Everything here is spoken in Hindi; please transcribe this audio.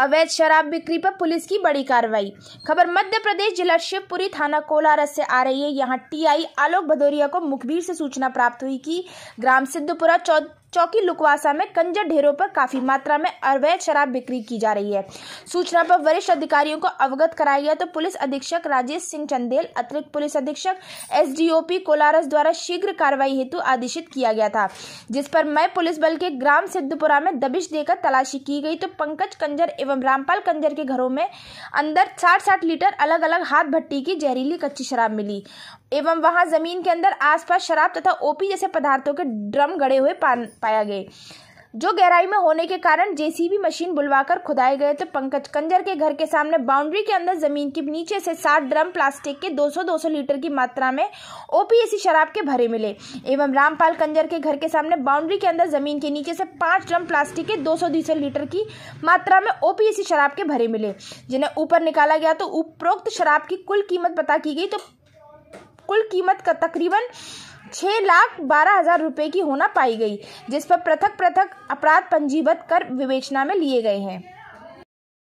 अवैध शराब बिक्री पर पुलिस की बड़ी कार्रवाई खबर मध्य प्रदेश जिला शिवपुरी थाना कोलारस से आ रही है यहाँ टीआई आलोक भदौरिया को मुखबिर से सूचना प्राप्त हुई कि ग्राम सिद्धपुरा चौथ चौकी लुकवासा में कंजर ढेरों पर काफी मात्रा में अवैध शराब बिक्री की जा रही है सूचना पर वरिष्ठ अधिकारियों को अवगत कराया गया तो पुलिस अधीक्षक राजेश सिंह चंदेल अतिरिक्त पुलिस अधीक्षक एस कोलारस द्वारा शीघ्र कार्रवाई हेतु आदेशित किया गया था जिस पर मई पुलिस बल के ग्राम सिद्धपुरा में दबिश देकर तलाशी की गई तो पंकज कंजर एवं रामपाल कंजर के घरों में अंदर साठ साठ लीटर अलग अलग हाथ भट्टी की जहरीली कच्ची शराब मिली एवं वहां जमीन के अंदर आसपास शराब तथा ओपी जैसे पदार्थों के ड्रम गड़े हुए पान पाया गए जो गहराई में होने के कारण जेसीबी मशीन बुलवाकर खुदाए गए तो पंकज कंजर के घर के सामने बाउंड्री के अंदर जमीन के नीचे से सात ड्रम प्लास्टिक के 200-200 लीटर की मात्रा में ओपीएसी शराब के भरे मिले एवं रामपाल कंजर के घर के सामने बाउंड्री के अंदर जमीन के नीचे से पांच ड्रम प्लास्टिक के 200-200 लीटर की मात्रा में ओपीएसी शराब के भरे मिले जिन्हें ऊपर निकाला गया तो उपरोक्त शराब की कुल कीमत पता की गई तो कुल कीमत का तकरीबन छः लाख बारह हजार रुपये की होना पाई गई जिस पर पृथक पृथक अपराध पंजीबद्ध कर विवेचना में लिए गए हैं